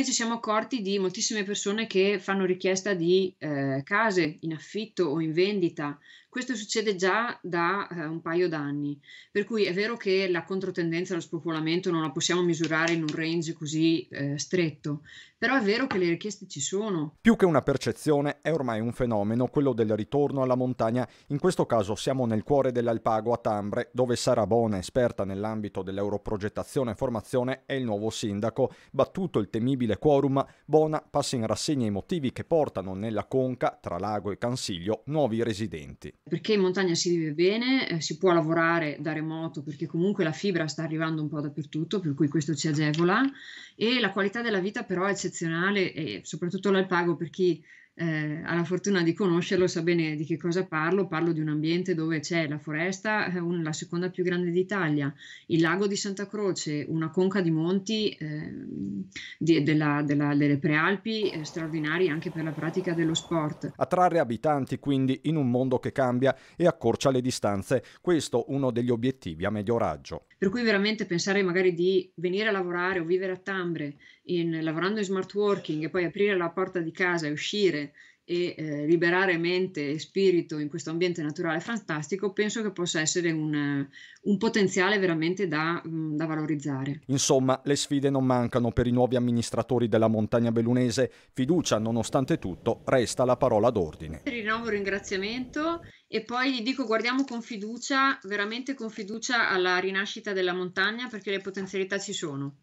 noi ci siamo accorti di moltissime persone che fanno richiesta di eh, case in affitto o in vendita, questo succede già da eh, un paio d'anni, per cui è vero che la controtendenza allo spopolamento non la possiamo misurare in un range così eh, stretto, però è vero che le richieste ci sono. Più che una percezione è ormai un fenomeno, quello del ritorno alla montagna. In questo caso siamo nel cuore dell'Alpago a Tambre, dove Sara Bona, esperta nell'ambito dell'europrogettazione e formazione, è il nuovo sindaco. Battuto il temibile quorum, Bona passa in rassegna i motivi che portano nella conca, tra lago e Cansiglio, nuovi residenti perché in montagna si vive bene, eh, si può lavorare da remoto perché comunque la fibra sta arrivando un po' dappertutto, per cui questo ci agevola e la qualità della vita però è eccezionale e soprattutto l'alpago per chi eh, ha la fortuna di conoscerlo sa bene di che cosa parlo, parlo di un ambiente dove c'è la foresta, eh, un, la seconda più grande d'Italia, il lago di Santa Croce, una conca di monti eh, di, della, della, delle prealpi eh, straordinari anche per la pratica dello sport. Attrarre abitanti quindi in un mondo che cambia e accorcia le distanze, questo uno degli obiettivi a medio raggio. Per cui veramente pensare magari di venire a lavorare o vivere a Tambre in, lavorando in smart working e poi aprire la porta di casa e uscire e eh, liberare mente e spirito in questo ambiente naturale fantastico, penso che possa essere un, un potenziale veramente da, mm, da, valorizzare. Insomma, le sfide non mancano per i nuovi amministratori della montagna bellunese. Fiducia, nonostante tutto, resta la parola d'ordine. Rinnovo il ringraziamento e poi dico guardiamo con fiducia, veramente con fiducia alla rinascita della montagna perché le potenzialità ci sono.